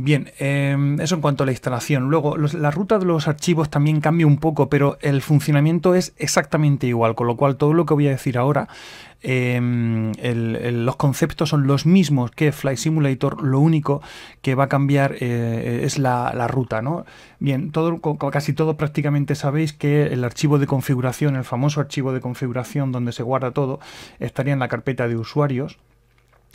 Bien, em, eso en cuanto a la instalación. Luego, la ruta de los archivos también cambia un poco, pero el funcionamiento es exactamente igual, con lo cual todo lo que voy a decir ahora, em, los conceptos son los mismos que Fly Simulator, lo único que va a cambiar eh, eh, es la, ruta, ¿no? Bien, todo, casi todos prácticamente sabéis que el archivo de configuración, el famoso archivo de configuración donde se guarda todo, estaría en la carpeta de usuarios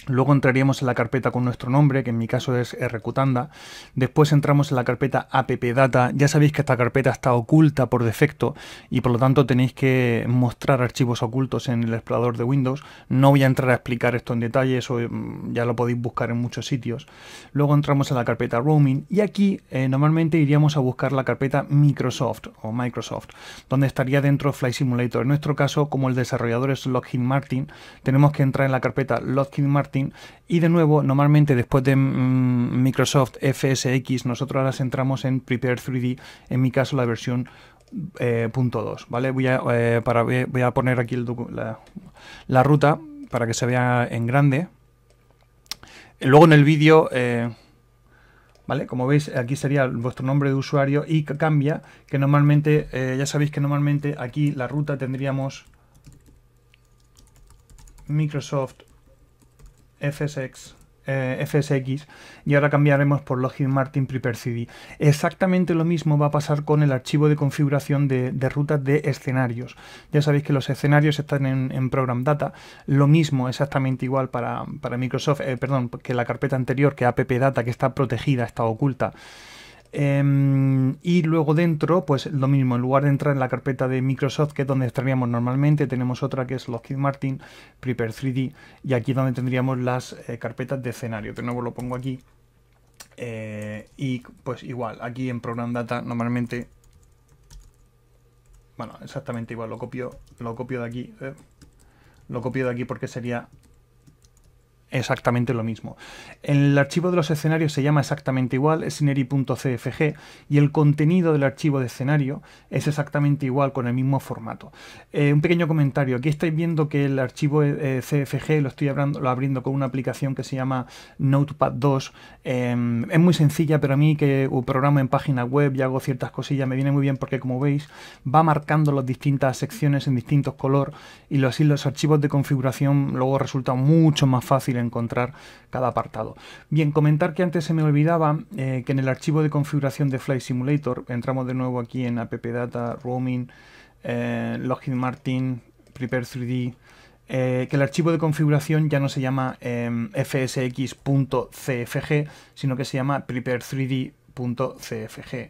Luego entraríamos en la carpeta con nuestro nombre, que en mi caso es rqtanda. Después entramos en la carpeta appdata. Ya sabéis que esta carpeta está oculta por defecto y por lo tanto tenéis que mostrar archivos ocultos en el explorador de Windows. No voy a entrar a explicar esto en detalle, eso mm, ya lo podéis buscar en muchos sitios. Luego entramos en la carpeta roaming y aquí eh, normalmente iríamos a buscar la carpeta Microsoft o Microsoft, donde estaría dentro Fly Simulator. En nuestro caso, como el desarrollador es Lockheed Martin, tenemos que entrar en la carpeta Lockheed Martin y de nuevo, normalmente después de mm, Microsoft FSX, nosotros ahora entramos en Prepare 3D, en mi caso la versión 2, eh, ¿vale? Voy a, eh, voy a poner aquí la, ruta para que se vea en grande. Luego en el vídeo... Eh, ¿Vale? Como veis, aquí sería vuestro nombre de usuario y cambia, que normalmente, ya sabéis que normalmente aquí la ruta tendríamos Microsoft FSX, eh, FSX y ahora cambiaremos por login Martin prepper CD. Exactamente lo mismo va a pasar con el archivo de configuración de, rutas de escenarios. Ya sabéis que los escenarios están en, Program Data. Lo mismo, exactamente igual para, Microsoft, eh, perdón, que la carpeta anterior, que App Data, que está protegida, está oculta. Em, y luego dentro, pues lo mismo, en lugar de entrar en la carpeta de Microsoft, que es donde estaríamos normalmente, tenemos otra que es Lockheed Martin, Prepare 3D, y aquí es donde tendríamos las eh, carpetas de escenario. De nuevo lo pongo aquí. Eh, y pues igual, aquí en Program Data normalmente... Bueno, exactamente igual, lo copio, lo copio de aquí. Eh, lo copio de aquí porque sería exactamente lo mismo. El archivo de los escenarios se llama exactamente igual, es y el contenido del archivo de escenario es exactamente igual con el mismo formato. Eh, un pequeño comentario, aquí estáis viendo que el archivo eh, CFG lo estoy abriendo, abriendo con una aplicación que se llama Notepad 2. Em, es muy sencilla, pero a mí que uh, programo en página web y hago ciertas cosillas me viene muy bien porque como veis va marcando las distintas secciones en distintos color y así los archivos de configuración luego resulta mucho más fácil encontrar cada apartado. Bien, comentar que antes se me olvidaba eh, que en el archivo de configuración de Flight Simulator, entramos de nuevo aquí en appdata, roaming, eh, login Martin, Prepare 3D, eh, que el archivo de configuración ya no se llama fsx.cfg, sino que se llama prepare3d.cfg.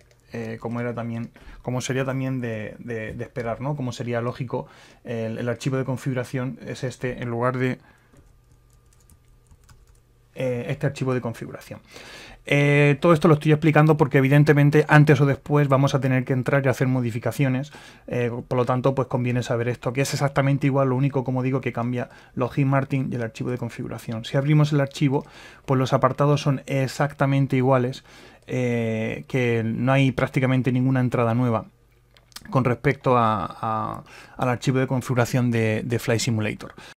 como era también, como sería también de, esperar, ¿no? Como sería lógico, el, archivo de configuración es este, en lugar de eh, este archivo de configuración. Eh, todo esto lo estoy explicando porque evidentemente antes o después vamos a tener que entrar y hacer modificaciones, eh, por lo tanto pues conviene saber esto, que es exactamente igual, lo único como digo que cambia los Martin y el archivo de configuración. Si abrimos el archivo, pues los apartados son exactamente iguales, que no hay prácticamente ninguna entrada nueva con respecto a, al archivo de configuración de, Fly Simulator.